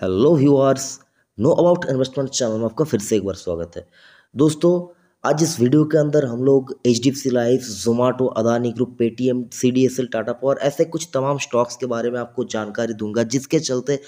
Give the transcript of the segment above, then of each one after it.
hello viewers know about investment channel में आपका फिर से एक बार स्वागत है दोस्तों आज इस वीडियो के अंदर हम लोग H D F C life Zomato Adani group Paytm C D S L Tata power ऐसे कुछ तमाम स्टॉक्स के बारे में आपको जानकारी दूंगा जिसके चलते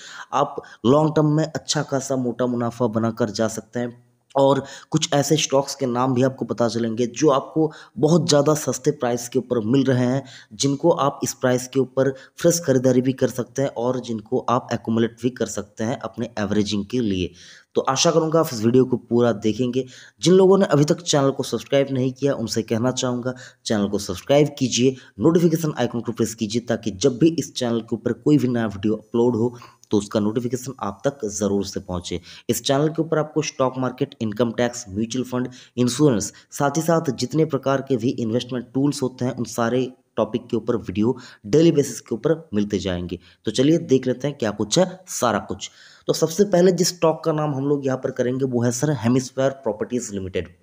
आप लॉन्ग टर्म में अच्छा खासा मोटा मुनाफा बनाकर जा सकते हैं और कुछ ऐसे स्टॉक्स के नाम भी आपको पता चलेंगे जो आपको बहुत ज़्यादा सस्ते प्राइस के ऊपर मिल रहे हैं जिनको आप इस प्राइस के ऊपर फ्रेश खरीदारी भी कर सकते हैं और जिनको आप एकोमोलेट भी कर सकते हैं अपने एवरेजिंग के लिए तो आशा करूंगा आप इस वीडियो को पूरा देखेंगे जिन लोगों ने अभी तक चैनल को सब्सक्राइब नहीं किया उनसे कहना चाहूँगा चैनल को सब्सक्राइब कीजिए नोटिफिकेशन आइकन को प्रेस कीजिए ताकि जब भी इस चैनल के ऊपर कोई भी नया वीडियो अपलोड हो तो उसका नोटिफिकेशन आप तक ज़रूर से पहुंचे इस चैनल के ऊपर आपको stock market income tax mutual fund insurance साथ ही साथ जितने प्रकार के भी इन्वेस्टमेंट टूल्स होते हैं उन सारे टॉपिक के ऊपर वीडियो डेली बेसिस के ऊपर मिलते जाएंगे तो चलिए देख लेते हैं क्या कुछ है सारा कुछ तो सबसे पहले जिस स्टॉक का नाम हम लोग यहाँ पर करेंगे वो है sir hemisphere properties limited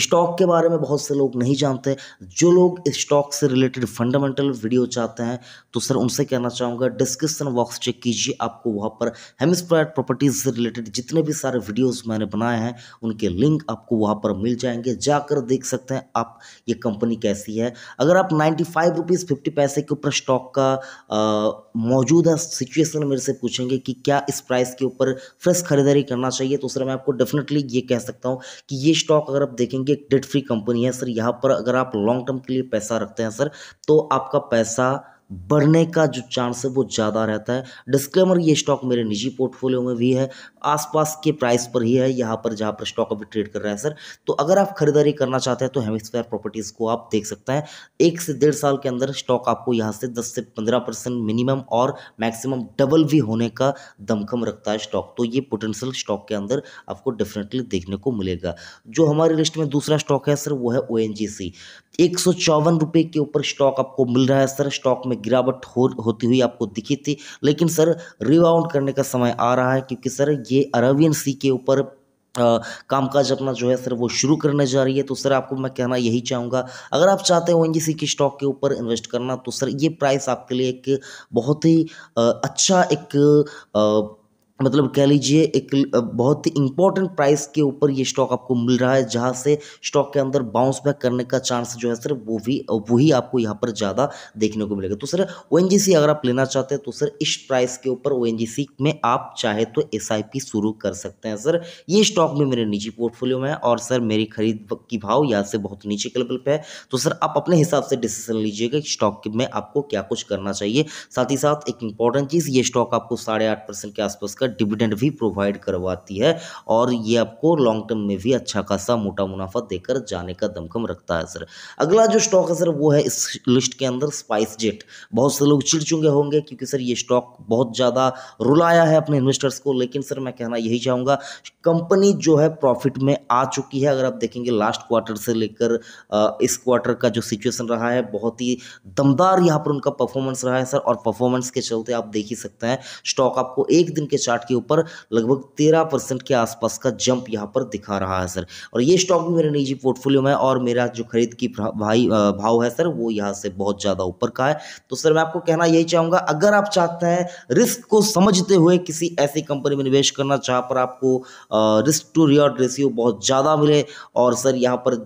stock के बारे में बहुत से लोग नहीं जानते जो लोग स्टॉक से रिलेटेड फंडामेंटल वीडियो चाहते हैं तो सर उनसे कहना चाहूँगा डिस्क्रिप्सन बॉक्स चेक कीजिए आपको वहाँ पर हेमिस्प्राइड प्रॉपर्टीज़ से रिलेटेड जितने भी सारे वीडियोज़ मैंने बनाए हैं उनके लिंक आपको वहाँ पर मिल जाएंगे जाकर देख सकते हैं आप ये कंपनी कैसी है अगर आप नाइन्टी फाइव रुपीज़ फिफ्टी पैसे के ऊपर स्टॉक का मौजूदा सिचुएसन मेरे से पूछेंगे कि क्या इस प्राइस के ऊपर फ्रेश खरीदारी करना चाहिए तो सर मैं आपको डेफिनेटली ये कह सकता हूँ कि ये स्टॉक अगर आप देखेंगे एक डेट फ्री कंपनी है सर यहाँ पर अगर आप लॉन्ग टर्म के लिए पैसा रखते हैं सर तो आपका पैसा बढ़ने का जो चांस है वो ज़्यादा रहता है डिस्क्लेमर ये स्टॉक मेरे निजी पोर्टफोलियो में भी है आसपास के प्राइस पर ही है यहाँ पर जहाँ पर स्टॉक अभी ट्रेड कर रहा है सर तो अगर आप खरीदारी करना चाहते हैं तो हेमस्फेयर प्रॉपर्टीज़ को आप देख सकते हैं एक से डेढ़ साल के अंदर स्टॉक आपको यहाँ से दस से पंद्रह मिनिमम और मैक्सिमम डबल भी होने का दमखम रखता है स्टॉक तो ये पोटेंशियल स्टॉक के अंदर आपको डेफिनेटली देखने को मिलेगा जो हमारी लिस्ट में दूसरा स्टॉक है सर वो है ओ एन एक सौ चौवन रुपये के ऊपर स्टॉक आपको मिल रहा है सर स्टॉक में गिरावट हो होती हुई आपको दिखी थी लेकिन सर रिबाउंड करने का समय आ रहा है क्योंकि सर ये अरबियन सी के ऊपर कामकाज अपना जो है सर वो शुरू करने जा रही है तो सर आपको मैं कहना यही चाहूँगा अगर आप चाहते हो एनजीसी के स्टॉक के ऊपर इन्वेस्ट करना तो सर ये प्राइस आपके लिए एक बहुत ही अच्छा एक मतलब कह लीजिए एक बहुत ही इंपॉर्टेंट प्राइस के ऊपर ये स्टॉक आपको मिल रहा है जहाँ से स्टॉक के अंदर बाउंस बैक करने का चांस जो है सर वो भी वही आपको यहाँ पर ज़्यादा देखने को मिलेगा तो सर ओ अगर आप लेना चाहते हैं तो सर इस प्राइस के ऊपर ओ में आप चाहे तो एस शुरू कर सकते हैं सर ये स्टॉक भी मेरे निजी पोर्टफोलियो में है और सर मेरी खरीद की भाव यहाँ से बहुत नीचे के लेवल पर है तो सर आप अपने हिसाब से डिसीजन लीजिएगा कि स्टॉक में आपको क्या कुछ करना चाहिए साथ ही साथ एक इंपॉर्टेंट चीज़ ये स्टॉक आपको साढ़े आठ परसेंट के आसपास का डिविडेंड भी प्रोवाइड करवाती है और ये आपको लॉन्ग टर्म में भी अच्छा खासा मोटा मुनाफा देकर जाने का दमखम रखता है सर अगला जो स्टॉक है सर वो है इस लिस्ट के अंदर स्पाइस जेट बहुत से लोग चिड़ चुके होंगे क्योंकि सर ये स्टॉक बहुत ज़्यादा रुलाया है अपने इन्वेस्टर्स को लेकिन सर मैं कहना यही चाहूँगा कंपनी जो है प्रॉफिट में आ चुकी है अगर आप देखेंगे लास्ट क्वार्टर से लेकर इस क्वार्टर का जो सिचुएशन रहा है बहुत ही दमदार यहाँ पर उनका परफॉर्मेंस रहा है सर और परफॉर्मेंस के चलते आप देख ही सकते हैं स्टॉक आपको एक दिन के चार्ट चार्ट के ऊपर लगभग तेरह परसेंट के आसपास का जंप यहाँ पर दिखा रहा है सर और ये स्टॉक भी मेरे निजी पोर्टफोलियो में और मेरा जो खरीद की भाई भाव है सर वो यहाँ से बहुत ज़्यादा ऊपर का है तो सर मैं आपको कहना यही चाहूँगा अगर आप चाहते हैं रिस्क को समझते हुए किसी ऐसी कंपनी में निवेश करना जहाँ पर आपको रिस्क टू रिवॉर्ड रेशियो बहुत ज़्यादा मिले और सर यहाँ पर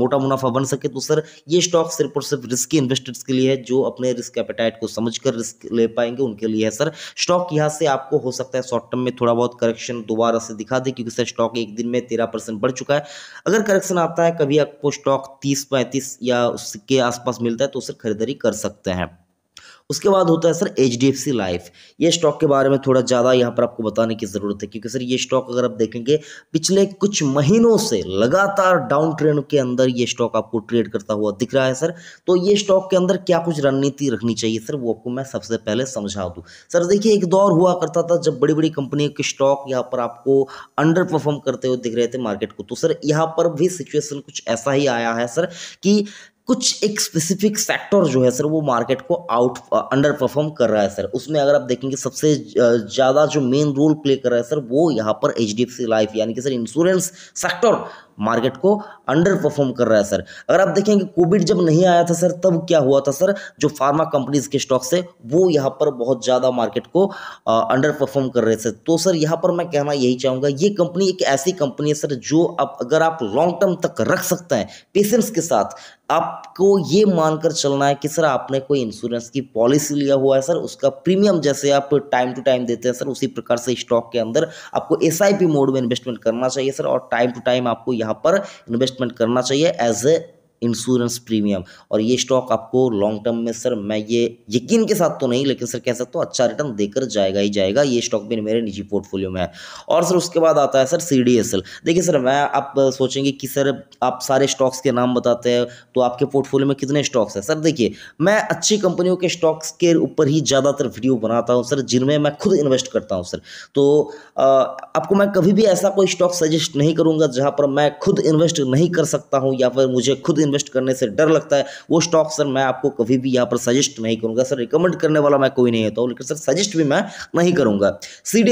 मोटा मुनाफा बन सके तो सर ये स्टॉक सिर्फ और सिर्फ रिस्की इन्वेस्टर्स के लिए है जो अपने रिस्क एपेटाइट को समझ रिस्क ले पाएंगे उनके लिए है सर स्टॉक यहाँ से आपको हो सकता है शॉर्ट टर्म में थोड़ा बहुत करेक्शन दोबारा से दिखा दे क्योंकि सर स्टॉक एक दिन में तेरह परसेंट बढ़ चुका है अगर करेक्शन आता है कभी आपको स्टॉक तीस पैंतीस या उसके आसपास मिलता है तो सर खरीदारी कर सकते हैं उसके बाद होता है sir H D F C life ये स्टॉक के बारे में थोड़ा ज़्यादा यहाँ पर आपको बताने की ज़रूरत है क्योंकि सर ये स्टॉक अगर आप देखेंगे पिछले कुछ महीनों से लगातार डाउन ट्रेंड के अंदर ये स्टॉक आपको ट्रेड करता हुआ दिख रहा है सर तो ये स्टॉक के अंदर क्या कुछ रणनीति रखनी चाहिए सर वो आपको मैं सबसे पहले समझा दूँ सर देखिए एक दौर हुआ करता था जब बड़ी बड़ी कंपनियों के स्टॉक यहाँ पर आपको अंडर परफॉर्म करते हुए दिख रहे थे मार्केट को तो सर यहाँ पर भी सिचुएशन कुछ ऐसा ही आया है सर कि कुछ एक स्पेसिफिक सेक्टर जो है सर वो मार्केट को आउट अंडर परफॉर्म कर रहा है सर उसमें अगर आप देखेंगे सबसे ज़्यादा जो मेन रोल प्ले कर रहा है सर वो यहाँ पर H D F C life यानी कि सर इंश्योरेंस सेक्टर मार्केट को अंडर परफॉर्म कर रहा है सर अगर आप देखेंगे कोविड जब नहीं आया था सर तब क्या हुआ था सर जो फार्मा कंपनीज के स्टॉक्स है वो यहाँ पर बहुत ज़्यादा मार्केट को अंडर परफॉर्म कर रहे थे तो सर यहाँ पर मैं कहना यही चाहूँगा ये कंपनी एक ऐसी कंपनी है सर जो आप अगर आप लॉन्ग टर्म तक रख सकते हैं पेशेंस के साथ आप आपको ये मानकर चलना है कि सर आपने कोई इंश्योरेंस की पॉलिसी लिया हुआ है सर उसका प्रीमियम जैसे आप टाइम टू टाइम देते हैं सर उसी प्रकार से स्टॉक के अंदर आपको एस मोड में इन्वेस्टमेंट करना चाहिए सर और टाइम टू टाइम आपको यहाँ पर इन्वेस्टमेंट करना चाहिए एज ए इंश्योरेंस प्रीमियम और ये स्टॉक आपको लॉन्ग टर्म में सर मैं ये यकीन के साथ तो नहीं लेकिन सर कह सकता तो हूँ अच्छा रिटर्न देकर जाएगा ही जाएगा ये स्टॉक भी मेरे निजी पोर्टफोलियो में है और सर उसके बाद आता है सर सी देखिए सर मैं आप सोचेंगे कि सर आप सारे स्टॉक्स के नाम बताते हैं तो आपके पोर्टफोलियो में कितने स्टॉक्स हैं सर देखिए मैं अच्छी कंपनियों के स्टॉक्स के ऊपर ही ज़्यादातर वीडियो बनाता हूँ सर जिनमें मैं खुद इन्वेस्ट करता हूँ सर तो आपको मैं कभी भी ऐसा कोई स्टॉक सजेस्ट नहीं करूँगा जहाँ पर मैं खुद इन्वेस्ट नहीं कर सकता हूँ या फिर मुझे खुद इन्वेस्ट करने से डर लगता है वो स्टॉक सर मैं आपको कभी भी यहाँ पर सजेस्ट नहीं करूँगा सर रिकमेंड करने वाला मैं कोई नहीं होता हूँ लेकिन सर सजेस्ट भी मैं नहीं करूँगा सी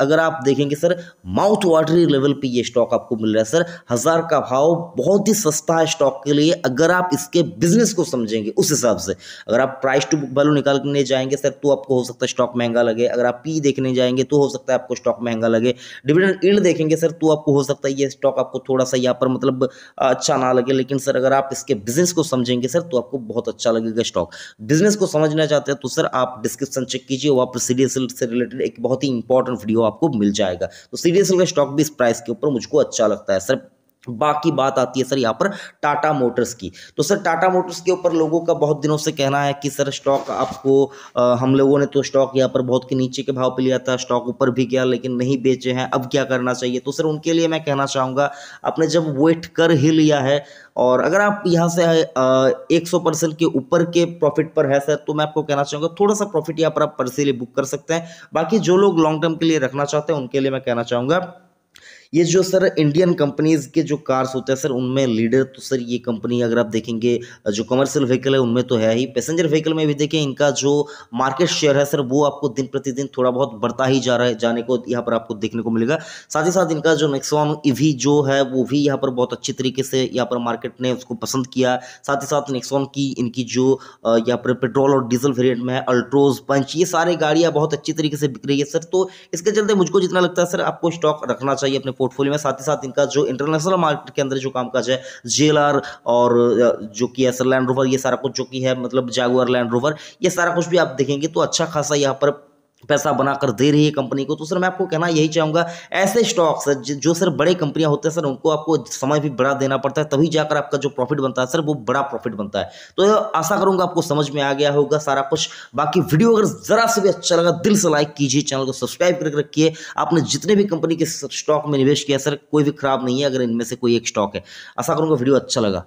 अगर आप देखेंगे सर माउथ वाटरी लेवल पर ये स्टॉक आपको मिल रहा है सर हज़ार का भाव बहुत ही सस्ता है स्टॉक के लिए अगर आप इसके बिजनेस को समझेंगे उस हिसाब से अगर आप प्राइस टू बुक वैल्यू निकालने जाएंगे सर तो आपको हो सकता है स्टॉक महंगा लगे अगर आप पी देखने जाएंगे तो हो सकता है आपको स्टॉक महंगा लगे डिविडेंड ईल्ड देखेंगे सर तो आपको हो सकता है ये स्टॉक आपको थोड़ा सा यहाँ पर मतलब अच्छा ना लगे लेकिन सर अगर आप इसके बिजनेस को समझेंगे सर तो आपको बहुत अच्छा लगेगा स्टॉक बिजनेस को समझना चाहते हैं तो सर आप डिस्क्रिप्शन चेक कीजिए वहाँ पर सीडीएसएल से रिलेटेड एक बहुत ही इंपॉर्टेंट वीडियो आपको मिल जाएगा तो सीडीएसएल का स्टॉक भी इस प्राइस के ऊपर मुझको अच्छा लगता है सर बाकी बात आती है सर यहाँ पर टाटा मोटर्स की तो सर टाटा मोटर्स के ऊपर लोगों का बहुत दिनों से कहना है कि सर स्टॉक आपको आ, हम लोगों ने तो स्टॉक यहाँ पर बहुत के नीचे के भाव पे लिया था स्टॉक ऊपर भी गया लेकिन नहीं बेचे हैं अब क्या करना चाहिए तो सर उनके लिए मैं कहना चाहूँगा आपने जब वेट कर ही लिया है और अगर आप यहाँ से एक सौ परसेंट के ऊपर के प्रॉफिट पर है सर तो मैं आपको कहना चाहूँगा थोड़ा सा प्रॉफिट यहाँ पर आप पर बुक कर सकते हैं बाकी जो लोग लॉन्ग टर्म के लिए रखना चाहते हैं उनके लिए मैं कहना चाहूँगा ये जो सर इंडियन कंपनीज़ के जो कार्स होते हैं सर उनमें लीडर तो सर ये कंपनी अगर आप देखेंगे जो कमर्शियल व्हीकल है उनमें तो है ही पैसेंजर व्हीकल में भी देखें इनका जो मार्केट शेयर है सर वो आपको दिन प्रतिदिन थोड़ा बहुत बढ़ता ही जा रहा है जाने को यहाँ पर आपको देखने को मिलेगा साथ ही साथ इनका जो नेक्सॉन ईवी जो है वो भी यहाँ पर बहुत अच्छी तरीके से यहाँ पर मार्केट ने उसको पसंद किया साथ ही साथ नेक्सॉन की इनकी जो यहाँ पर पेट्रोल और डीजल वेरियंट में है अल्ट्रोज पंच ये सारी गाड़ियाँ बहुत अच्छी तरीके से बिक रही है सर तो इसके चलते मुझको जितना लगता है सर आपको स्टॉक रखना चाहिए अपने पोर्टफोलियो में साथ ही साथ इनका जो इंटरनेशनल मार्केट के अंदर जो कामकाज है जे और जो कि एसर लैंड रोवर ये सारा कुछ जो कि है मतलब जागुआर लैंड रोवर ये सारा कुछ भी आप देखेंगे तो अच्छा खासा यहाँ पर पैसा बनाकर दे रही है कंपनी को तो सर मैं आपको कहना यही चाहूँगा ऐसे स्टॉक्स जो सर बड़े कंपनियां होते हैं सर उनको आपको समय भी बड़ा देना पड़ता है तभी जाकर आपका जो प्रॉफिट बनता है सर वो बड़ा प्रॉफिट बनता है तो आशा करूँगा आपको समझ में आ गया होगा सारा कुछ बाकी वीडियो अगर ज़रा से भी अच्छा लगा दिल से लाइक कीजिए चैनल को सब्सक्राइब करके रखिए आपने जितने भी कंपनी के स्टॉक में निवेश किया सर कोई भी खराब नहीं है अगर इनमें से कोई एक स्टॉक है आशा करूँगा वीडियो अच्छा लगा